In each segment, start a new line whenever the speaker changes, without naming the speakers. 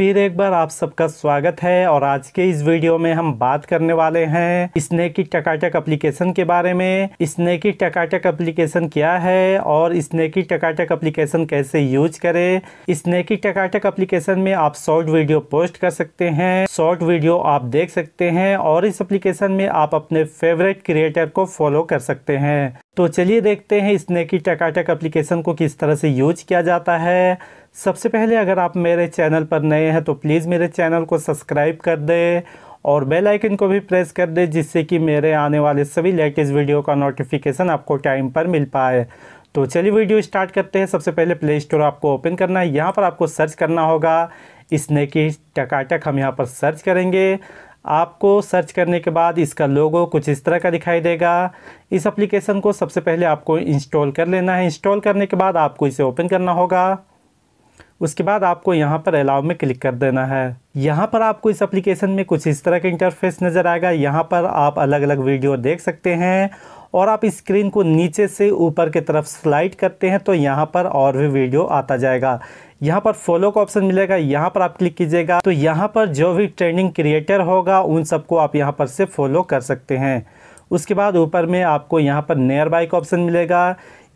फिर एक बार आप सबका स्वागत है और आज के इस वीडियो में हम बात करने वाले हैं स्नेकी टकाटक एप्लीकेशन के बारे में स्नेकी टकाटक एप्लीकेशन क्या है और स्नेकी टकाटक एप्लीकेशन कैसे यूज करें स्नेकी टकाटक एप्लीकेशन में आप शॉर्ट वीडियो पोस्ट कर सकते हैं शॉर्ट वीडियो आप देख सकते हैं और इस एप्लीकेशन में आप अपने फेवरेट क्रिएटर को फॉलो कर सकते हैं तो चलिए देखते हैं स्नेकी टकाटक एप्लीकेशन को किस तरह से यूज किया जाता है सबसे पहले अगर आप मेरे चैनल पर नए हैं तो प्लीज़ मेरे चैनल को सब्सक्राइब कर दें और बेल आइकन को भी प्रेस कर दें जिससे कि मेरे आने वाले सभी लेटेस्ट वीडियो का नोटिफिकेशन आपको टाइम पर मिल पाए तो चलिए वीडियो स्टार्ट करते हैं सबसे पहले प्ले स्टोर आपको ओपन करना है यहाँ पर आपको सर्च करना होगा की टकाटक हम यहाँ पर सर्च करेंगे आपको सर्च करने के बाद इसका लोगो कुछ इस तरह का दिखाई देगा इस एप्लीकेशन को सबसे पहले आपको इंस्टॉल कर लेना है इंस्टॉल करने के बाद आपको इसे ओपन करना होगा उसके बाद आपको यहाँ पर अलाउ में क्लिक कर देना है यहाँ पर आपको इस एप्लीकेशन में कुछ इस तरह का इंटरफेस नज़र आएगा यहाँ पर आप अलग अलग वीडियो देख सकते हैं और आप स्क्रीन को नीचे से ऊपर की तरफ स्लाइड करते हैं तो यहाँ पर और भी वीडियो आता जाएगा यहाँ पर फॉलो का ऑप्शन मिलेगा यहाँ पर आप क्लिक कीजिएगा तो यहाँ पर जो भी ट्रेंडिंग क्रिएटर होगा उन सबको आप यहाँ पर से फॉलो कर सकते हैं उसके बाद ऊपर में आपको यहाँ पर नियर बाई का ऑप्शन मिलेगा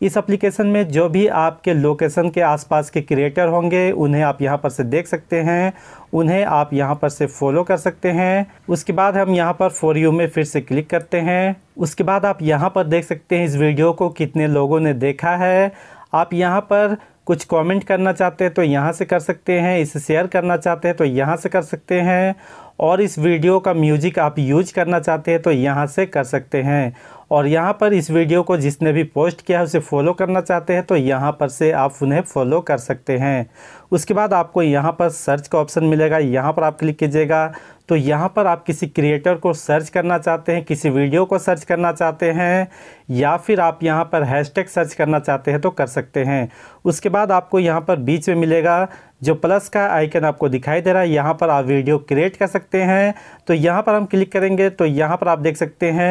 इस एप्लीकेशन में जो भी आपके लोकेशन के आसपास के क्रिएटर होंगे उन्हें आप यहाँ पर से देख सकते हैं उन्हें आप यहाँ पर से फॉलो कर सकते हैं उसके बाद हम यहाँ पर फॉर यू में फिर से क्लिक करते हैं उसके बाद आप यहाँ पर देख सकते हैं इस वीडियो को कितने लोगों ने देखा है आप यहाँ पर कुछ कमेंट करना चाहते हैं तो यहाँ से कर सकते हैं इसे शेयर करना चाहते हैं तो यहाँ से कर सकते हैं और इस वीडियो का म्यूजिक आप यूज करना चाहते हैं तो यहाँ से कर सकते हैं और यहाँ पर इस वीडियो को जिसने भी पोस्ट किया है उसे फॉलो करना चाहते हैं तो यहाँ पर से आप उन्हें फॉलो कर सकते हैं उसके बाद आपको यहाँ पर सर्च का ऑप्शन मिलेगा यहाँ पर आप क्लिक कीजिएगा तो यहाँ पर आप किसी क्रिएटर को सर्च करना चाहते हैं किसी वीडियो को सर्च करना चाहते हैं या फिर आप यहाँ पर हैशटैग सर्च करना चाहते हैं तो कर सकते हैं उसके बाद आपको यहाँ पर बीच में मिलेगा जो प्लस का आइकन आपको दिखाई दे रहा है यहाँ पर आप वीडियो क्रिएट कर सकते हैं तो यहाँ पर हम क्लिक करेंगे तो यहाँ पर आप देख सकते हैं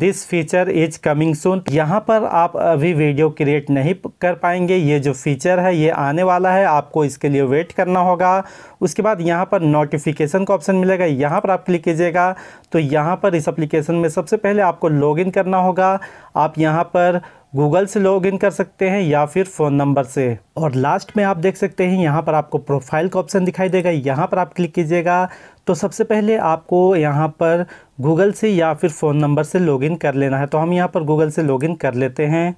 this feature is coming soon यहाँ पर आप अभी वीडियो क्रिएट नहीं कर पाएंगे ये जो फीचर है ये आने वाला है आपको इसके लिए वेट करना होगा उसके बाद यहाँ पर नोटिफिकेशन का ऑप्शन मिलेगा यहाँ पर आप क्लिक कीजिएगा तो यहाँ पर इस अप्लीकेशन में सबसे पहले आपको लॉग करना होगा आप यहाँ पर गूगल से लॉग इन कर सकते हैं या फिर फ़ोन नंबर से और लास्ट में आप देख सकते हैं यहाँ पर आपको प्रोफाइल का ऑप्शन दिखाई देगा यहाँ पर आप क्लिक कीजिएगा तो सबसे पहले आपको यहाँ पर गूगल से या फिर फ़ोन नंबर से लॉग इन कर लेना है तो हम यहाँ पर गूगल से लॉग इन कर लेते हैं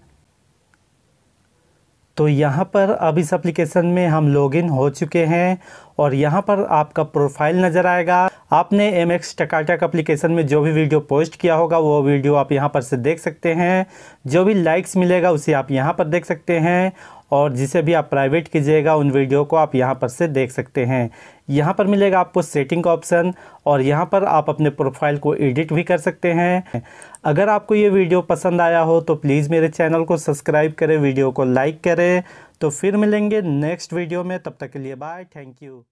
तो यहाँ पर अब इस एप्लीकेशन में हम इन हो चुके हैं और यहाँ पर आपका प्रोफाइल नज़र आएगा आपने एम एक्स टकाटक अप्लीकेशन में जो भी वीडियो पोस्ट किया होगा वो वीडियो आप यहाँ पर से देख सकते हैं जो भी लाइक्स मिलेगा उसे आप यहाँ पर देख सकते हैं और जिसे भी आप प्राइवेट कीजिएगा उन वीडियो को आप यहाँ पर से देख सकते हैं यहाँ पर मिलेगा आपको सेटिंग का ऑप्शन और यहाँ पर आप अपने प्रोफाइल को एडिट भी कर सकते हैं अगर आपको ये वीडियो पसंद आया हो तो प्लीज़ मेरे चैनल को सब्सक्राइब करें वीडियो को लाइक करें तो फिर मिलेंगे नेक्स्ट वीडियो में तब तक के लिए बाय थैंक यू